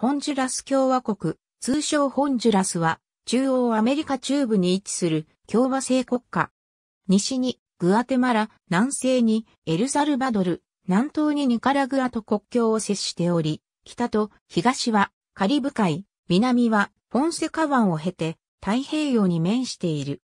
ホンジュラス共和国、通称ホンジュラスは、中央アメリカ中部に位置する共和制国家。西にグアテマラ、南西にエルサルバドル、南東にニカラグアと国境を接しており、北と東はカリブ海、南はポンセカ湾を経て太平洋に面している。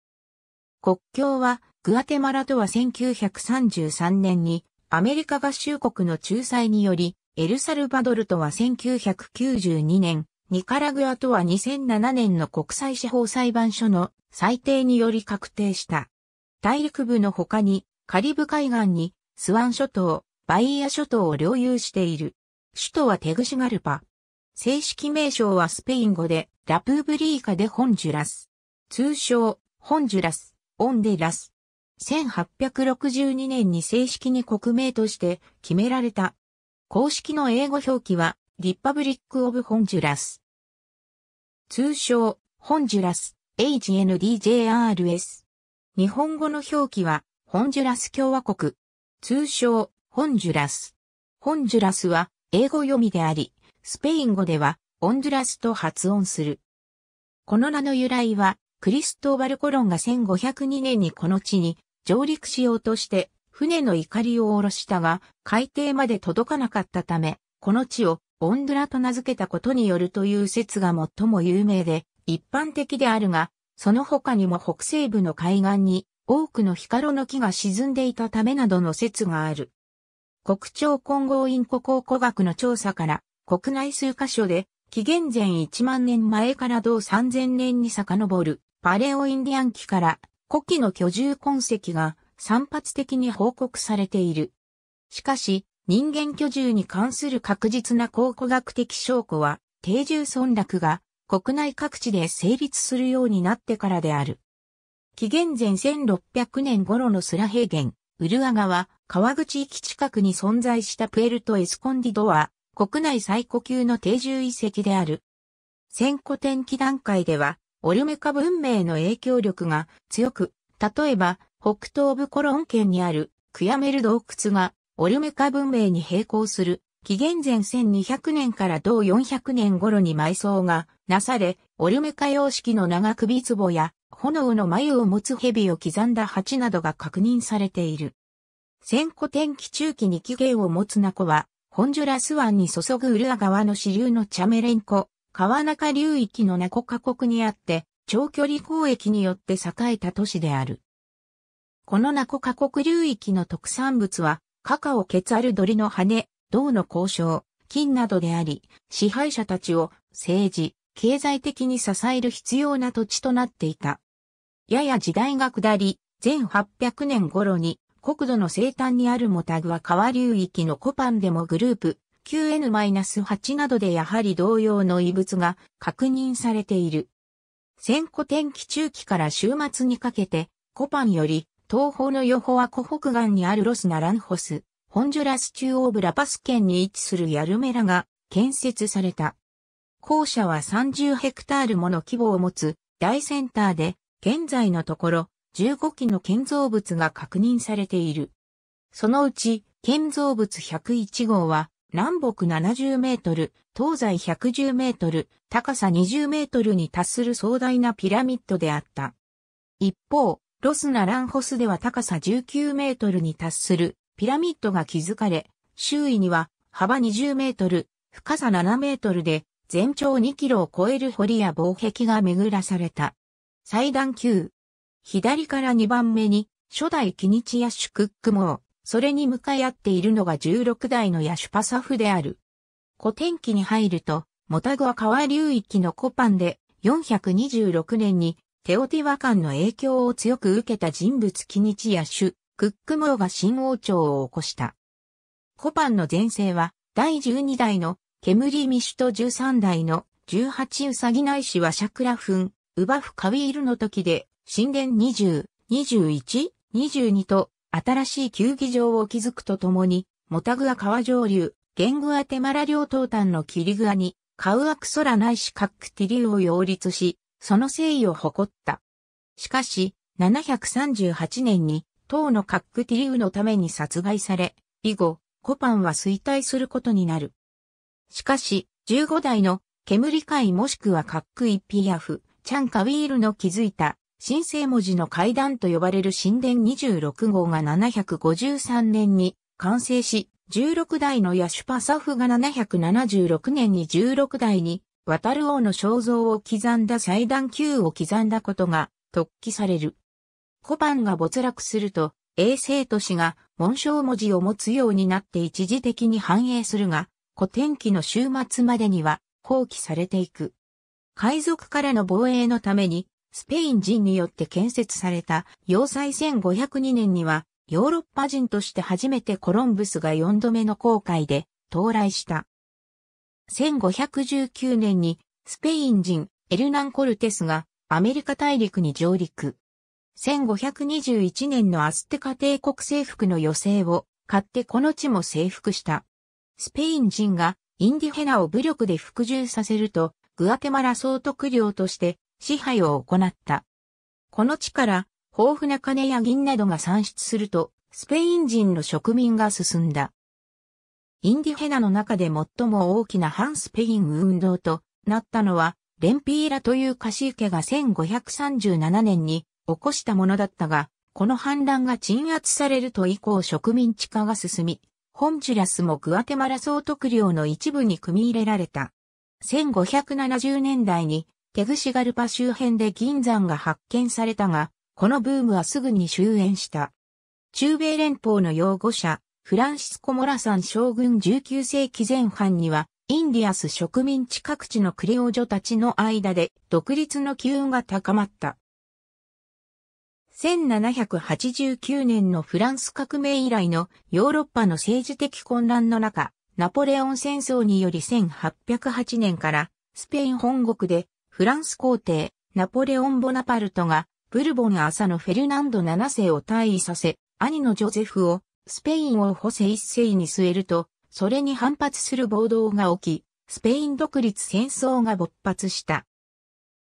国境はグアテマラとは1933年にアメリカ合衆国の仲裁によりエルサルバドルとは1992年、ニカラグアとは2007年の国際司法裁判所の裁定により確定した。大陸部の他に、カリブ海岸に、スワン諸島、バイア諸島を領有している。首都はテグシガルパ。正式名称はスペイン語で、ラプーブリーカでホンジュラス。通称、ホンジュラス、オンデラス。1862年に正式に国名として決められた公式の英語表記は、リパブリック・オブ・ホンジュラス。通称、ホンジュラス、HNDJRS。日本語の表記は、ホンジュラス共和国。通称、ホンジュラス。ホンジュラスは、英語読みであり、スペイン語では、オンジュラスと発音する。この名の由来は、クリストーバル・コロンが1502年にこの地に上陸しようとして船の怒りを下ろしたが、海底まで届かなかったため、この地をオンドラと名付けたことによるという説が最も有名で、一般的であるが、その他にも北西部の海岸に多くのヒカロの木が沈んでいたためなどの説がある。国庁混合インコ考古学の調査から国内数箇所で紀元前1万年前から同3000年に遡るパレオインディアン期から古希の居住痕跡が散発的に報告されている。しかし、人間居住に関する確実な考古学的証拠は、定住村落が国内各地で成立するようになってからである。紀元前1600年頃のスラ平原、ウルア川、川口駅近くに存在したプエルト・エスコンディドは、国内最古級の定住遺跡である。先古天気段階では、オルメカ文明の影響力が強く、例えば、北東部コロン県にあるクヤメル洞窟がオルメカ文明に並行する紀元前1200年から同400年頃に埋葬がなされ、オルメカ様式の長首壺や炎の眉を持つ蛇を刻んだ鉢などが確認されている。千古天気中期に起源を持つナコは、ホンジュラス湾に注ぐウルア川の支流のチャメレンコ、川中流域のナコ河国にあって、長距離交易によって栄えた都市である。このナコ国流域の特産物は、カカオケツアルドリの羽、銅の交渉、金などであり、支配者たちを政治、経済的に支える必要な土地となっていた。やや時代が下り、1800年頃に国土の西端にあるモタグは川流域のコパンでもグループ QN-8 などでやはり同様の異物が確認されている。戦古天気中期から週末にかけてコパンより東方のヨホは湖北岸にあるロスナランホス、ホンジュラス中央部ラパス県に位置するヤルメラが建設された。校舎は30ヘクタールもの規模を持つ大センターで、現在のところ15基の建造物が確認されている。そのうち建造物101号は南北70メートル、東西110メートル、高さ20メートルに達する壮大なピラミッドであった。一方、ロスナランホスでは高さ19メートルに達するピラミッドが築かれ、周囲には幅20メートル、深さ7メートルで全長2キロを超える堀や防壁が巡らされた。祭壇級。左から2番目に初代キニチヤシュクックモー、それに向かい合っているのが16代のヤシュパサフである。古典期に入ると、モタグア川流域のコパンで426年にテオティワカンの影響を強く受けた人物キニチやシュ、クックモーが新王朝を起こした。コパンの前世は、第12代のケムリミシュと13代の18ウサギ内氏しはシャクラフン、ウバフカウィールの時で、神殿20、21、22と、新しい球技場を築くとともに、モタグア川上流、ゲングアテマラ領東端のキリグアに、カウアクソラないカックティリウを擁立し、その誠意を誇った。しかし、738年に、唐のカックティリウのために殺害され、以後、コパンは衰退することになる。しかし、15代の煙会もしくはカックイピアフ、チャンカウィールの築いた神聖文字の階段と呼ばれる神殿26号が753年に完成し、16代のヤシュパサフが776年に16代に渡る王の肖像を刻んだ祭壇球を刻んだことが突起される。小判が没落すると、永世都市が紋章文字を持つようになって一時的に繁栄するが、古典期の終末までには放棄されていく。海賊からの防衛のために、スペイン人によって建設された要塞1502年には、ヨーロッパ人として初めてコロンブスが4度目の航海で到来した。1519年にスペイン人エルナン・コルテスがアメリカ大陸に上陸。1521年のアステカ帝国征服の余生を買ってこの地も征服した。スペイン人がインディヘナを武力で服従させるとグアテマラ総督領として支配を行った。この地から豊富な金や銀などが産出するとスペイン人の植民が進んだ。インディヘナの中で最も大きな反スペイン運動となったのは、レンピーラというカシーケが1537年に起こしたものだったが、この反乱が鎮圧されると以降植民地化が進み、ホンジュラスもグアテマラ総督領の一部に組み入れられた。1570年代にテグシガルパ周辺で銀山が発見されたが、このブームはすぐに終焉した。中米連邦の擁護者、フランシスコ・モラサン将軍19世紀前半には、インディアス植民地各地のクレオ女たちの間で独立の機運が高まった。1789年のフランス革命以来のヨーロッパの政治的混乱の中、ナポレオン戦争により1808年からスペイン本国でフランス皇帝ナポレオン・ボナパルトがブルボン朝のフェルナンド7世を退位させ、兄のジョゼフをスペインをホセ一世に据えると、それに反発する暴動が起き、スペイン独立戦争が勃発した。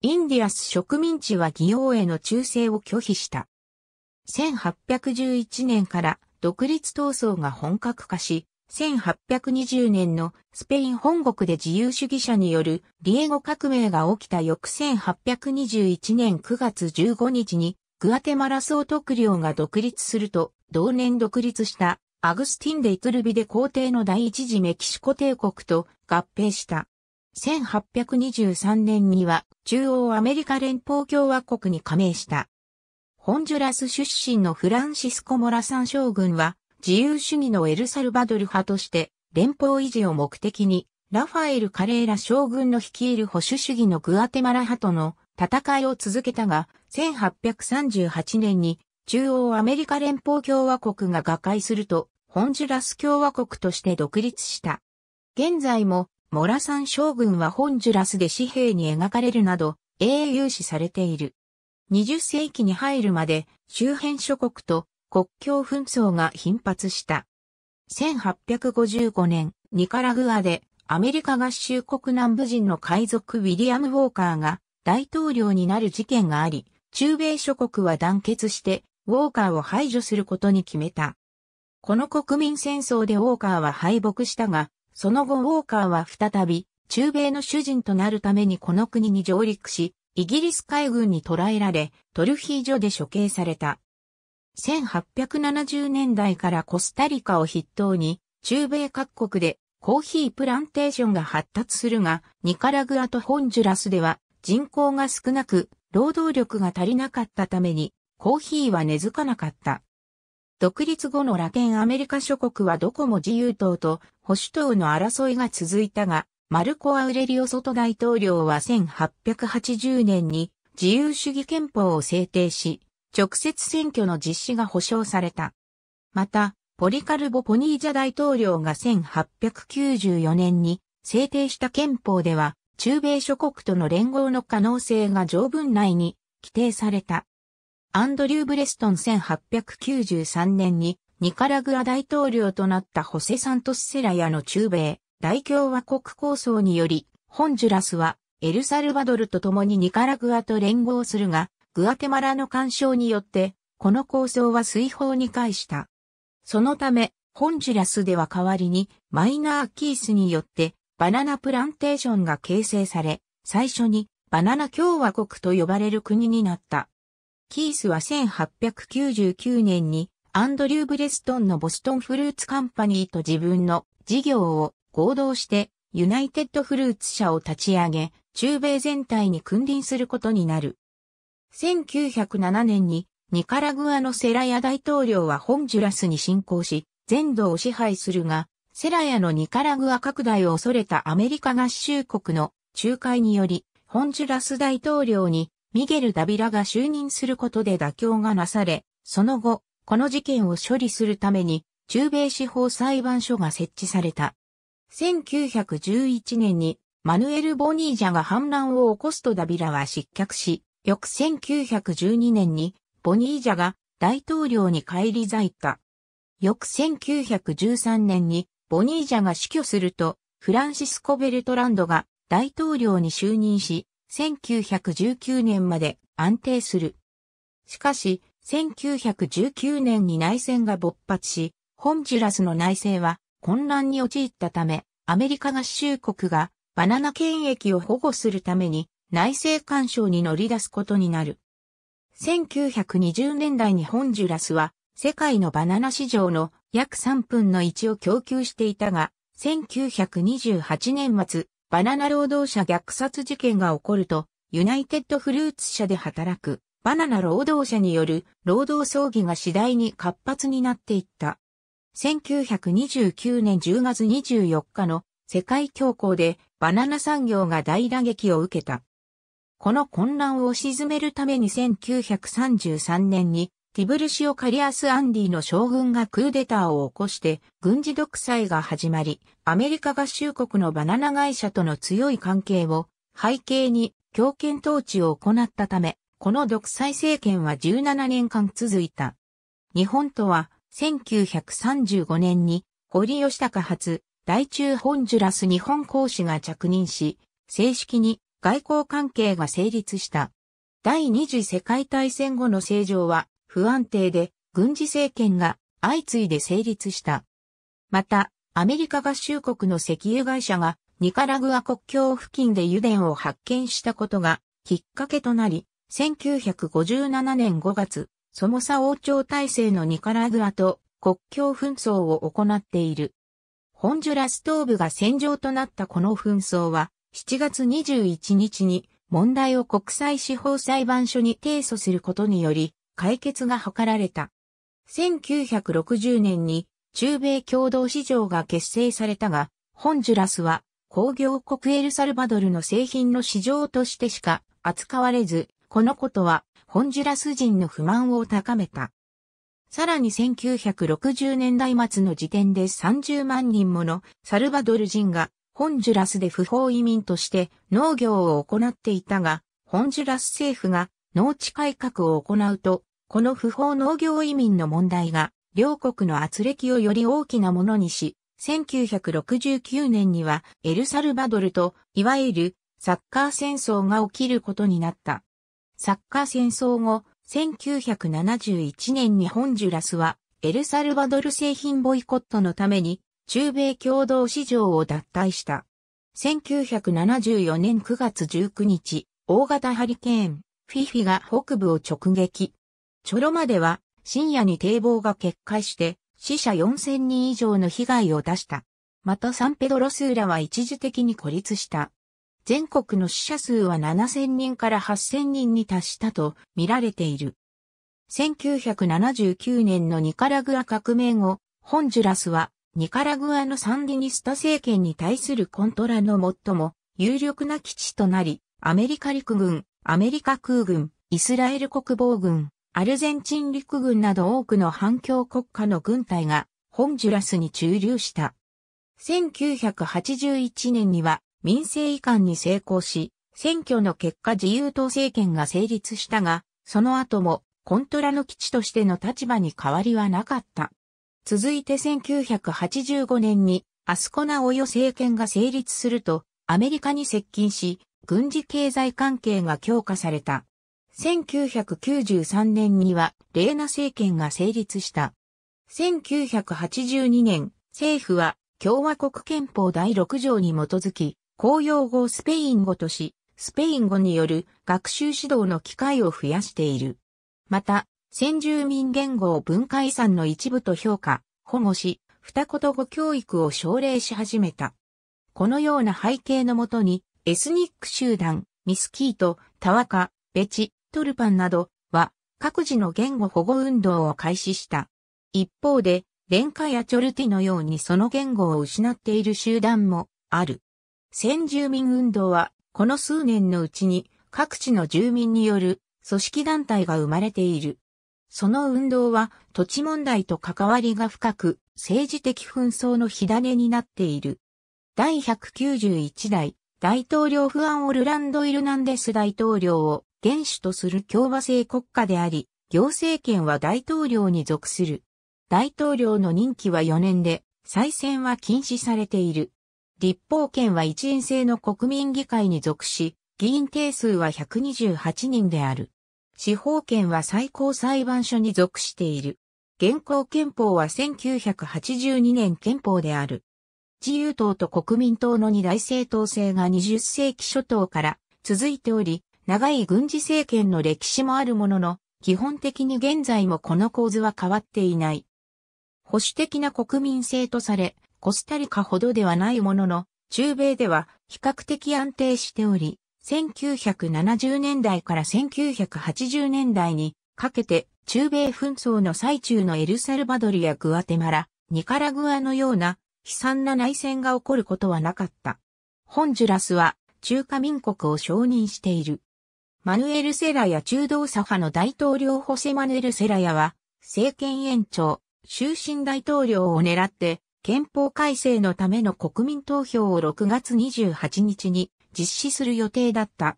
インディアス植民地は義王への忠誠を拒否した。1811年から独立闘争が本格化し、1820年のスペイン本国で自由主義者によるリエゴ革命が起きた翌1821年9月15日にグアテマラ総督領が独立すると同年独立したアグスティン・デイトルビで皇帝の第一次メキシコ帝国と合併した。1823年には中央アメリカ連邦共和国に加盟した。ホンジュラス出身のフランシスコ・モラサン将軍は自由主義のエルサルバドル派として連邦維持を目的にラファエル・カレーラ将軍の率いる保守主義のグアテマラ派との戦いを続けたが1838年に中央アメリカ連邦共和国が瓦解すると、ホンジュラス共和国として独立した。現在も、モラサン将軍はホンジュラスで紙幣に描かれるなど、英雄視されている。20世紀に入るまで、周辺諸国と国境紛争が頻発した。1855年、ニカラグアでアメリカ合衆国南部人の海賊ウィリアム・ウォーカーが大統領になる事件があり、中米諸国は団結してウォーカーを排除することに決めた。この国民戦争でウォーカーは敗北したが、その後ウォーカーは再び、中米の主人となるためにこの国に上陸し、イギリス海軍に捕らえられ、トルフィージョで処刑された。1870年代からコスタリカを筆頭に、中米各国でコーヒープランテーションが発達するが、ニカラグアとホンジュラスでは人口が少なく、労働力が足りなかったために、コーヒーは根付かなかった。独立後のラテンアメリカ諸国はどこも自由党と保守党の争いが続いたが、マルコ・アウレリオ・ソト大統領は1880年に自由主義憲法を制定し、直接選挙の実施が保障された。また、ポリカルボ・ポニージャ大統領が1894年に制定した憲法では、中米諸国との連合の可能性が条文内に規定された。アンドリュー・ブレストン1893年にニカラグア大統領となったホセ・サントス・セラヤの中米大共和国構想により、ホンジュラスはエルサルバドルと共にニカラグアと連合するが、グアテマラの干渉によって、この構想は水泡に返した。そのため、ホンジュラスでは代わりにマイナー・キースによってバナナプランテーションが形成され、最初にバナナ共和国と呼ばれる国になった。キースは1899年にアンドリュー・ブレストンのボストンフルーツカンパニーと自分の事業を合同してユナイテッドフルーツ社を立ち上げ、中米全体に君臨することになる。1907年にニカラグアのセラヤ大統領はホンジュラスに侵攻し、全土を支配するが、セラヤのニカラグア拡大を恐れたアメリカ合衆国の仲介により、ホンジュラス大統領にミゲル・ダビラが就任することで妥協がなされ、その後、この事件を処理するために、中米司法裁判所が設置された。1911年に、マヌエル・ボニージャが反乱を起こすとダビラは失脚し、翌1912年に、ボニージャが大統領に返り咲いた。翌1913年に、ボニージャが死去すると、フランシスコ・ベルトランドが大統領に就任し、1919年まで安定する。しかし、1919年に内戦が勃発し、ホンジュラスの内政は混乱に陥ったため、アメリカ合衆国がバナナ権益を保護するために内政干渉に乗り出すことになる。1920年代にホンジュラスは世界のバナナ市場の約3分の1を供給していたが、1928年末、バナナ労働者虐殺事件が起こると、ユナイテッドフルーツ社で働くバナナ労働者による労働争議が次第に活発になっていった。1929年10月24日の世界恐慌でバナナ産業が大打撃を受けた。この混乱を鎮めるために1933年にティブルシオ・カリアス・アンディの将軍がクーデターを起こして軍事独裁が始まり、アメリカ合衆国のバナナ会社との強い関係を背景に強権統治を行ったため、この独裁政権は17年間続いた。日本とは1935年に堀吉高発、大中ホンジュラス日本公使が着任し、正式に外交関係が成立した。第二次世界大戦後の政情は不安定で軍事政権が相次いで成立した。また、アメリカ合衆国の石油会社がニカラグア国境付近で油田を発見したことがきっかけとなり、1957年5月、ソモサ王朝体制のニカラグアと国境紛争を行っている。ホンジュラス東部が戦場となったこの紛争は、7月21日に問題を国際司法裁判所に提訴することにより、解決が図られた。1960年に中米共同市場が結成されたが、ホンジュラスは工業国エルサルバドルの製品の市場としてしか扱われず、このことはホンジュラス人の不満を高めた。さらに1960年代末の時点で30万人ものサルバドル人がホンジュラスで不法移民として農業を行っていたが、ホンジュラス政府が農地改革を行うと、この不法農業移民の問題が、両国の圧力をより大きなものにし、1969年にはエルサルバドルと、いわゆるサッカー戦争が起きることになった。サッカー戦争後、1971年にホンジュラスは、エルサルバドル製品ボイコットのために、中米共同市場を脱退した。1974年9月19日、大型ハリケーン、フィフィが北部を直撃。チョロまでは深夜に堤防が決壊して死者4000人以上の被害を出した。またサンペドロスーラは一時的に孤立した。全国の死者数は7000人から8000人に達したと見られている。1979年のニカラグア革命後、ホンジュラスはニカラグアのサンディニスタ政権に対するコントラの最も有力な基地となり、アメリカ陸軍、アメリカ空軍、イスラエル国防軍、アルゼンチン陸軍など多くの反共国家の軍隊がホンジュラスに駐留した。1981年には民政移管に成功し、選挙の結果自由党政権が成立したが、その後もコントラの基地としての立場に変わりはなかった。続いて1985年にアスコナオヨ政権が成立するとアメリカに接近し、軍事経済関係が強化された。1993年には、レーナ政権が成立した。1982年、政府は、共和国憲法第6条に基づき、公用語をスペイン語とし、スペイン語による学習指導の機会を増やしている。また、先住民言語を文化遺産の一部と評価、保護し、二言語教育を奨励し始めた。このような背景のもとに、エスニック集団、ミスキート、タワカ、ベチ、トルパンなどは各自の言語保護運動を開始した。一方で、レンカやチョルティのようにその言語を失っている集団もある。先住民運動はこの数年のうちに各地の住民による組織団体が生まれている。その運動は土地問題と関わりが深く政治的紛争の火種になっている。第191代大統領フアン・オルランド・イルナンデス大統領を元首とする共和制国家であり、行政権は大統領に属する。大統領の任期は4年で、再選は禁止されている。立法権は一員制の国民議会に属し、議員定数は128人である。司法権は最高裁判所に属している。現行憲法は1982年憲法である。自由党と国民党の二大政党制が20世紀初頭から続いており、長い軍事政権の歴史もあるものの、基本的に現在もこの構図は変わっていない。保守的な国民性とされ、コスタリカほどではないものの、中米では比較的安定しており、1970年代から1980年代にかけて中米紛争の最中のエルサルバドルやグアテマラ、ニカラグアのような悲惨な内戦が起こることはなかった。ホンジュラスは中華民国を承認している。マヌエル・セラヤ中道左派の大統領ホセ・マヌエル・セラヤは政権延長、終身大統領を狙って憲法改正のための国民投票を6月28日に実施する予定だった。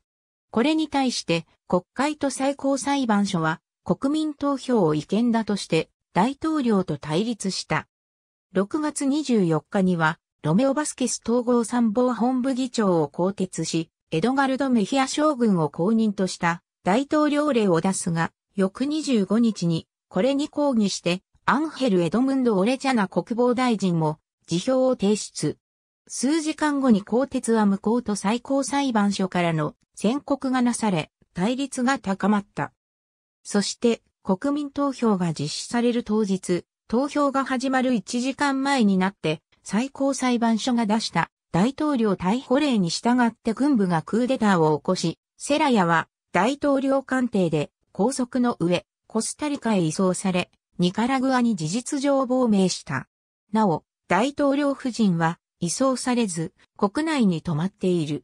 これに対して国会と最高裁判所は国民投票を違憲だとして大統領と対立した。6月24日には、ロメオ・バスケス統合参謀本部議長を更迭し、エドガルド・メヒア将軍を公認とした大統領令を出すが、翌25日に、これに抗議して、アンヘル・エドムンド・オレジャナ国防大臣も辞表を提出。数時間後に更迭は無効と最高裁判所からの宣告がなされ、対立が高まった。そして、国民投票が実施される当日、投票が始まる1時間前になって最高裁判所が出した大統領逮捕令に従って軍部がクーデターを起こし、セラヤは大統領官邸で拘束の上、コスタリカへ移送され、ニカラグアに事実上亡命した。なお、大統領夫人は移送されず、国内に泊まっている。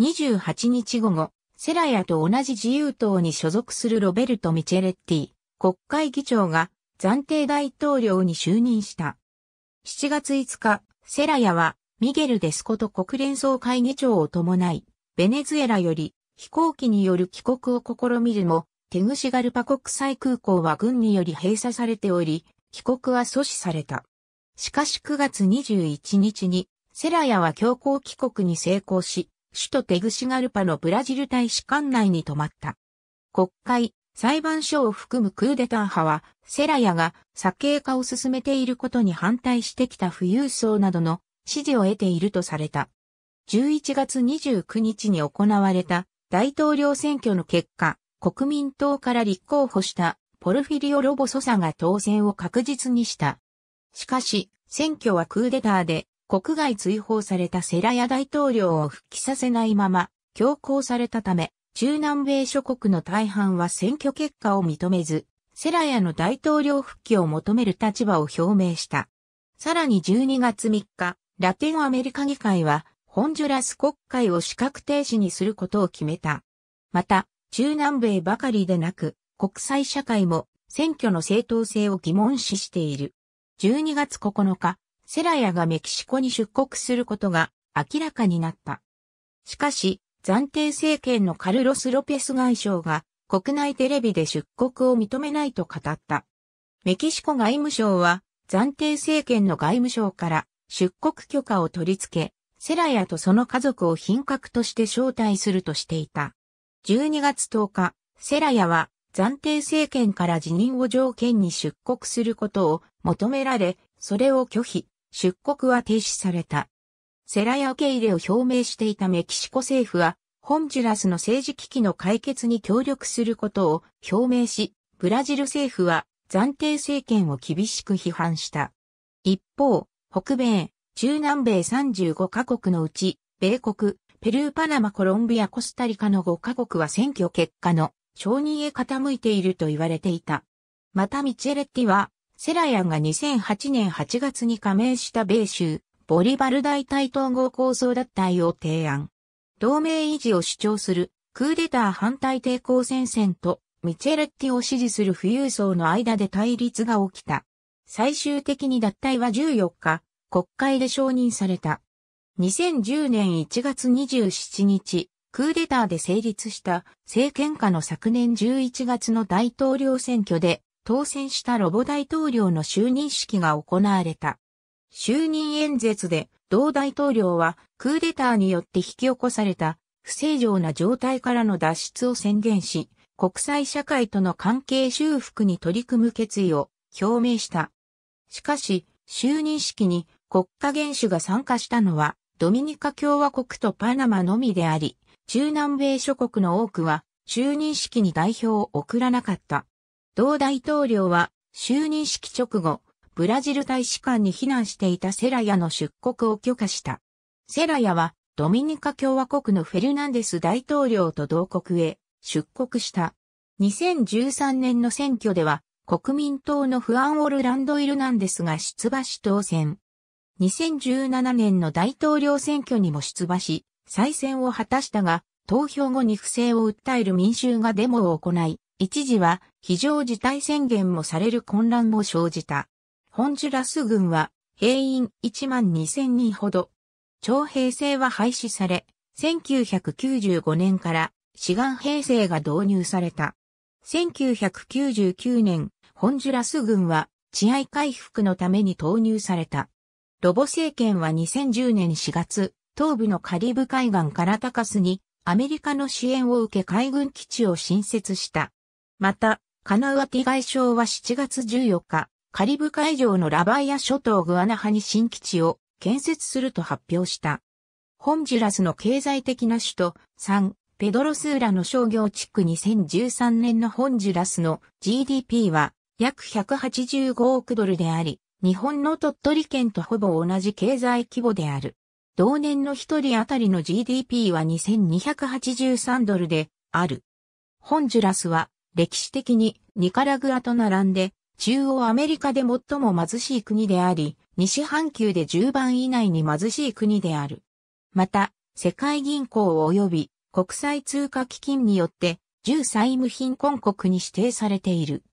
28日午後、セラヤと同じ自由党に所属するロベルト・ミチェレッティ、国会議長が暫定大統領に就任した。7月5日、セラヤは、ミゲル・デスコと国連総会議長を伴い、ベネズエラより飛行機による帰国を試みるも、テグシガルパ国際空港は軍により閉鎖されており、帰国は阻止された。しかし9月21日に、セラヤは強行帰国に成功し、首都テグシガルパのブラジル大使館内に泊まった。国会、裁判所を含むクーデター派は、セラヤが左傾化を進めていることに反対してきた富裕層などの支持を得ているとされた。11月29日に行われた大統領選挙の結果、国民党から立候補したポルフィリオ・ロボ・ソサが当選を確実にした。しかし、選挙はクーデターで国外追放されたセラヤ大統領を復帰させないまま強行されたため、中南米諸国の大半は選挙結果を認めず、セラヤの大統領復帰を求める立場を表明した。さらに12月3日、ラテンアメリカ議会は、ホンジュラス国会を資格停止にすることを決めた。また、中南米ばかりでなく、国際社会も選挙の正当性を疑問視している。12月9日、セラヤがメキシコに出国することが明らかになった。しかし、暫定政権のカルロス・ロペス外相が国内テレビで出国を認めないと語った。メキシコ外務省は暫定政権の外務省から出国許可を取り付け、セラヤとその家族を品格として招待するとしていた。12月10日、セラヤは暫定政権から辞任を条件に出国することを求められ、それを拒否、出国は停止された。セラヤ受け入れを表明していたメキシコ政府は、ホンジュラスの政治危機の解決に協力することを表明し、ブラジル政府は暫定政権を厳しく批判した。一方、北米、中南米35カ国のうち、米国、ペルー、パナマ、コロンビア、コスタリカの5カ国は選挙結果の承認へ傾いていると言われていた。またミチェレッティは、セラヤンが2008年8月に加盟した米州、ボリバル大隊統合構想脱退を提案。同盟維持を主張する、クーデター反対抵抗戦線と、ミチェレッティを支持する富裕層の間で対立が起きた。最終的に脱退は14日、国会で承認された。2010年1月27日、クーデターで成立した政権下の昨年11月の大統領選挙で当選したロボ大統領の就任式が行われた。就任演説で、同大統領はクーデターによって引き起こされた不正常な状態からの脱出を宣言し、国際社会との関係修復に取り組む決意を表明した。しかし、就任式に国家元首が参加したのはドミニカ共和国とパナマのみであり、中南米諸国の多くは就任式に代表を送らなかった。同大統領は就任式直後、ブラジル大使館に避難していたセラヤの出国を許可した。セラヤはドミニカ共和国のフェルナンデス大統領と同国へ出国した。2013年の選挙では国民党のフアン・オルランド・イルナンデスが出馬し当選。2017年の大統領選挙にも出馬し、再選を果たしたが、投票後に不正を訴える民衆がデモを行い、一時は非常事態宣言もされる混乱も生じた。ホンジュラス軍は兵員1万2000人ほど。徴兵制は廃止され、1995年から志願兵制が導入された。1999年、ホンジュラス軍は治安回復のために投入された。ロボ政権は2010年4月、東部のカリブ海岸カラタカスにアメリカの支援を受け海軍基地を新設した。また、カナウアティ外相は7月14日、カリブ海上のラバイア諸島グアナハに新基地を建設すると発表した。ホンジュラスの経済的な首都、サン・ペドロスーラの商業地区2013年のホンジュラスの GDP は約185億ドルであり、日本の鳥取県とほぼ同じ経済規模である。同年の一人当たりの GDP は2283ドルである。ホンジュラスは歴史的にニカラグアと並んで中央アメリカで最も貧しい国であり、西半球で10番以内に貧しい国である。また、世界銀行及び国際通貨基金によって、重債務貧困国に指定されている。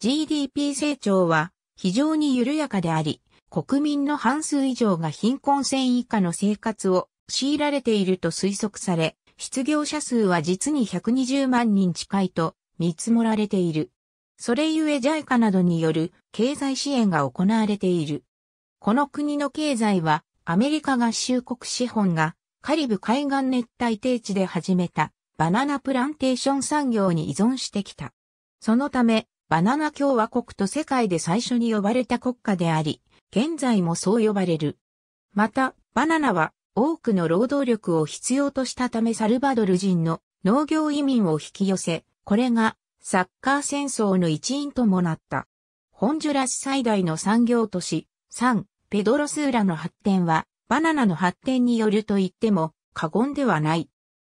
GDP 成長は非常に緩やかであり、国民の半数以上が貧困線以下の生活を強いられていると推測され、失業者数は実に120万人近いと見積もられている。それゆえ JICA などによる経済支援が行われている。この国の経済はアメリカ合衆国資本がカリブ海岸熱帯低地で始めたバナナプランテーション産業に依存してきた。そのためバナナ共和国と世界で最初に呼ばれた国家であり、現在もそう呼ばれる。また、バナナは多くの労働力を必要としたためサルバドル人の農業移民を引き寄せ、これがサッカー戦争の一員ともなった。ホンジュラス最大の産業都市、サン・ペドロスーラの発展は、バナナの発展によると言っても過言ではない。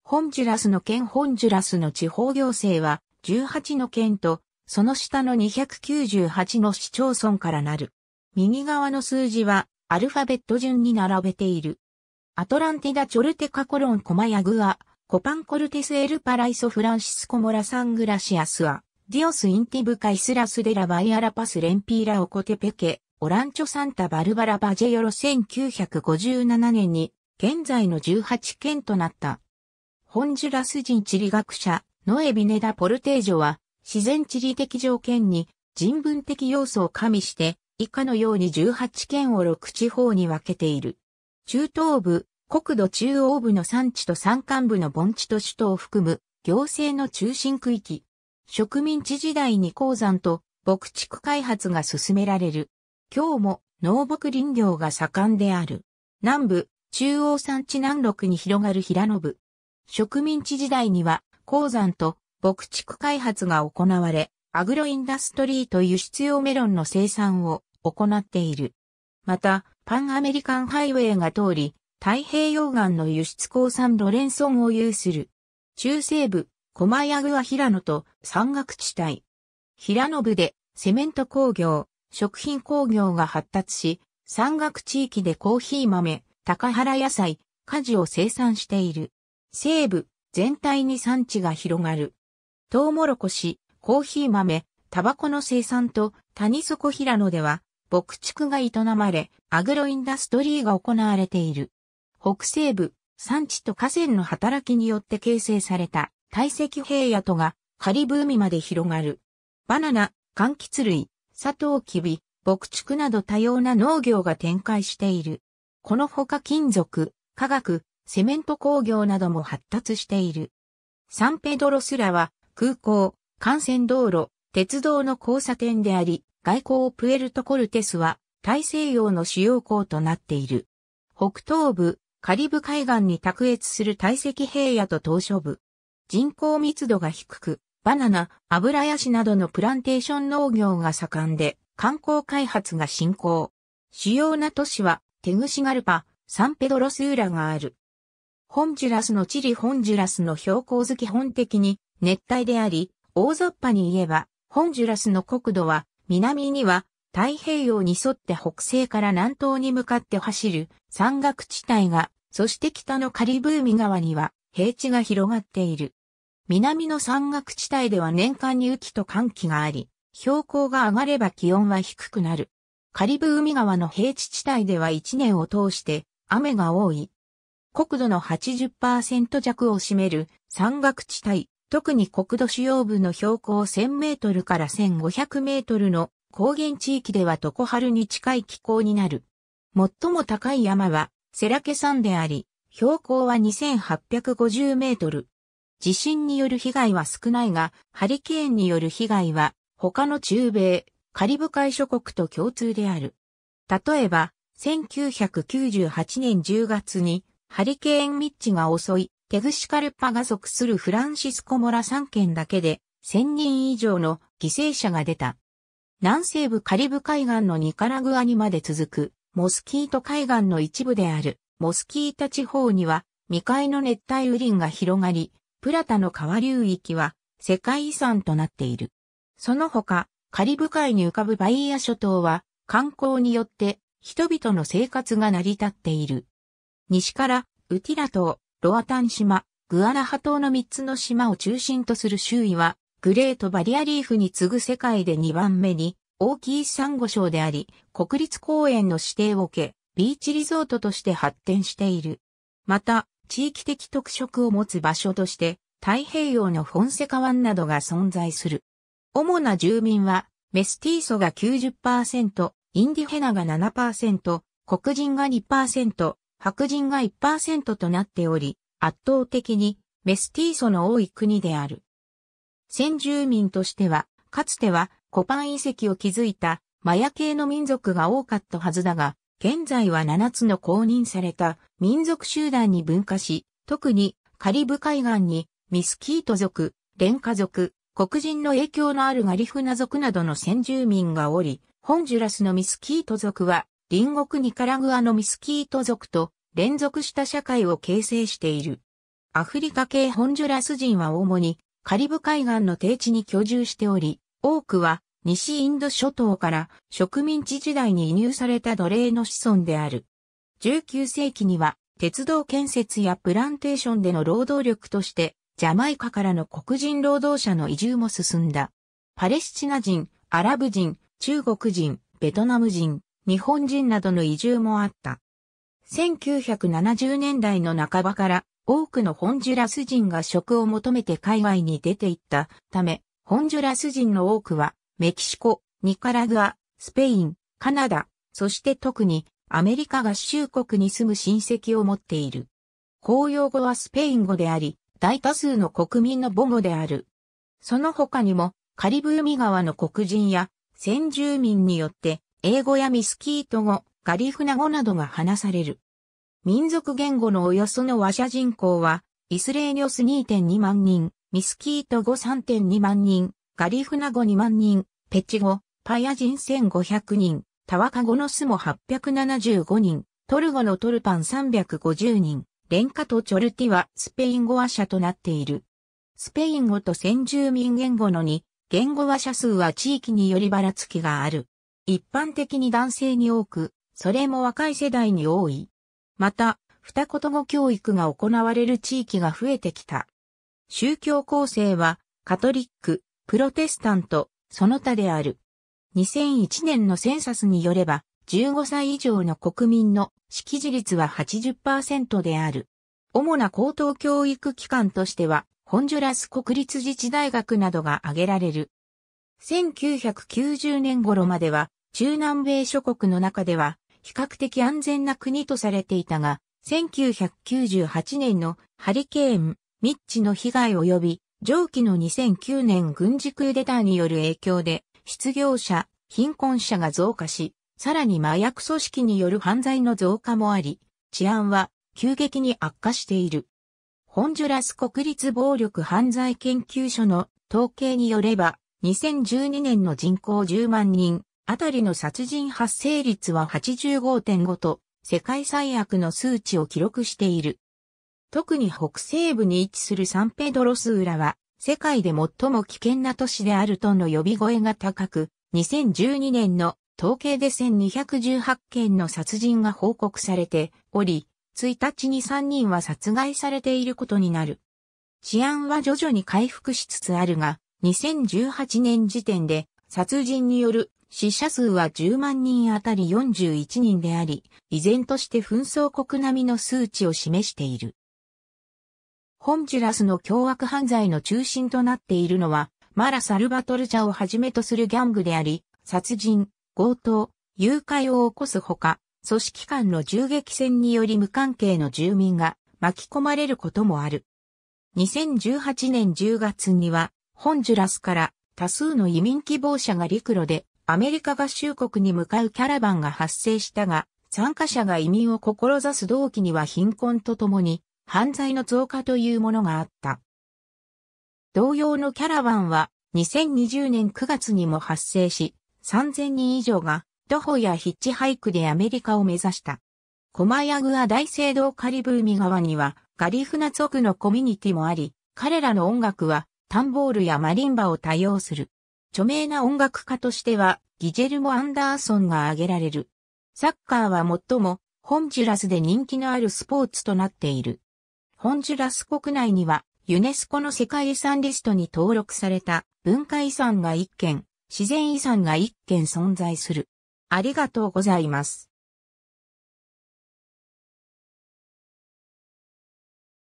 ホンジュラスの県ホンジュラスの地方行政は、18の県と、その下の298の市町村からなる。右側の数字は、アルファベット順に並べている。アトランティダ・チョルテカコロン・コマヤグア、コパンコルテスエルパライソフランシスコモラサングラシアスは、ディオスインティブカイスラスデラバイアラパスレンピーラオコテペケ、オランチョサンタバルバラバジェヨロ1957年に、現在の18県となった。ホンジュラス人地理学者、ノエビネダ・ポルテージョは、自然地理的条件に人文的要素を加味して、以下のように18県を6地方に分けている。中東部、国土中央部の産地と山間部の盆地と首都を含む行政の中心区域。植民地時代に鉱山と牧畜開発が進められる。今日も農牧林業が盛んである。南部、中央山地南麓に広がる平野部。植民地時代には鉱山と牧畜開発が行われ、アグロインダストリーと輸出用メロンの生産を行っている。また、パンアメリカンハイウェイが通り、太平洋岸の輸出港産ロレンソンを有する。中西部、駒谷グア平野と山岳地帯。平野部でセメント工業、食品工業が発達し、山岳地域でコーヒー豆、高原野菜、果樹を生産している。西部、全体に産地が広がる。トウモロコシ、コーヒー豆、タバコの生産と谷底平野では、牧畜が営まれ、アグロインダストリーが行われている。北西部、山地と河川の働きによって形成された堆積平野とがカリブ海まで広がる。バナナ、柑橘類、サトウキビ、牧畜など多様な農業が展開している。このほか金属、化学、セメント工業なども発達している。サンペドロスラは空港、幹線道路、鉄道の交差点であり、外交プエルトコルテスは大西洋の主要港となっている。北東部、カリブ海岸に卓越する堆積平野と島嶼部。人口密度が低く、バナナ、油ヤシなどのプランテーション農業が盛んで、観光開発が進行。主要な都市は、テグシガルパ、サンペドロスーラがある。ホンジュラスの地理ホンジュラスの標高図基本的に熱帯であり、大雑把に言えば、ホンジュラスの国土は、南には太平洋に沿って北西から南東に向かって走る山岳地帯が、そして北のカリブー側には平地が広がっている。南の山岳地帯では年間に雨季と寒気があり、標高が上がれば気温は低くなる。カリブ海側の平地地帯では一年を通して雨が多い。国土の80%弱を占める山岳地帯、特に国土主要部の標高1000メートルから1500メートルの高原地域では常春に近い気候になる。最も高い山は、セラケ山であり、標高は2850メートル。地震による被害は少ないが、ハリケーンによる被害は、他の中米、カリブ海諸国と共通である。例えば、1998年10月に、ハリケーンミッチが襲い、テグシカルパが属するフランシスコモラ3県だけで、1000人以上の犠牲者が出た。南西部カリブ海岸のニカラグアにまで続く、モスキート海岸の一部である、モスキータ地方には、未開の熱帯雨林が広がり、プラタの川流域は、世界遺産となっている。その他、カリブ海に浮かぶバイア諸島は、観光によって、人々の生活が成り立っている。西から、ウティラ島、ロアタン島、グアラハ島の3つの島を中心とする周囲は、グレートバリアリーフに次ぐ世界で2番目に大きいサンゴ礁であり、国立公園の指定を受け、ビーチリゾートとして発展している。また、地域的特色を持つ場所として、太平洋のフォンセカ湾などが存在する。主な住民は、メスティーソが90%、インディヘナが7%、黒人が2%、白人が1%となっており、圧倒的にメスティーソの多い国である。先住民としては、かつてはコパン遺跡を築いたマヤ系の民族が多かったはずだが、現在は7つの公認された民族集団に分化し、特にカリブ海岸にミスキート族、レンカ族、黒人の影響のあるガリフナ族などの先住民がおり、ホンジュラスのミスキート族は、隣国ニカラグアのミスキート族と連続した社会を形成している。アフリカ系ホンジュラス人は主にカリブ海岸の低地に居住しており、多くは西インド諸島から植民地時代に移入された奴隷の子孫である。19世紀には鉄道建設やプランテーションでの労働力としてジャマイカからの黒人労働者の移住も進んだ。パレスチナ人、アラブ人、中国人、ベトナム人、日本人などの移住もあった。1970年代の半ばから多くのホンジュラス人が職を求めて海外に出て行ったため、ホンジュラス人の多くは、メキシコ、ニカラグア、スペイン、カナダ、そして特にアメリカ合衆国に住む親戚を持っている。公用語はスペイン語であり、大多数の国民の母語である。その他にも、カリブ海側の黒人や先住民によって、英語やミスキート語、ガリフナ語などが話される。民族言語のおよその話者人口は、イスレーニョス2.2万人、ミスキート語3.2万人、ガリフナ語2万人、ペチ語、パヤ人1500人、タワカ語のスモ875人、トルゴのトルパン350人、レンカとチョルティはスペイン語話者となっている。スペイン語と先住民言語の2、言語話者数は地域によりばらつきがある。一般的に男性に多く、それも若い世代に多い。また、二言語教育が行われる地域が増えてきた。宗教構成は、カトリック、プロテスタント、その他である。2001年のセンサスによれば、15歳以上の国民の識字率は80%である。主な高等教育機関としては、ホンジュラス国立自治大学などが挙げられる。1990年頃までは、中南米諸国の中では、比較的安全な国とされていたが、1998年のハリケーン、ミッチの被害及び、上記の2009年軍事クーデターによる影響で、失業者、貧困者が増加し、さらに麻薬組織による犯罪の増加もあり、治安は急激に悪化している。ホンジュラス国立暴力犯罪研究所の統計によれば、2012年の人口10万人、あたりの殺人発生率は85.5と、世界最悪の数値を記録している。特に北西部に位置するサンペドロス浦は、世界で最も危険な都市であるとの呼び声が高く、2012年の統計で1218件の殺人が報告されており、1日に3人は殺害されていることになる。治安は徐々に回復しつつあるが、2018年時点で殺人による死者数は10万人あたり41人であり、依然として紛争国並みの数値を示している。ホンジュラスの凶悪犯罪の中心となっているのは、マラ・サルバトルジャをはじめとするギャングであり、殺人、強盗、誘拐を起こすほか、組織間の銃撃戦により無関係の住民が巻き込まれることもある。2018年10月には、ホンジュラスから多数の移民希望者が陸路でアメリカ合衆国に向かうキャラバンが発生したが、参加者が移民を志す動機には貧困とともに、犯罪の増加というものがあった。同様のキャラバンは、2020年9月にも発生し、3000人以上が、徒歩やヒッチハイクでアメリカを目指した。コマヤグア大聖堂カリブーミ側には、ガリフナ族のコミュニティもあり、彼らの音楽は、タンボールやマリンバを多用する。著名な音楽家としては、ギジェルモ・アンダーソンが挙げられる。サッカーは最も、ホンジュラスで人気のあるスポーツとなっている。ホンジュラス国内には、ユネスコの世界遺産リストに登録された文化遺産が1件、自然遺産が1件存在する。ありがとうございます。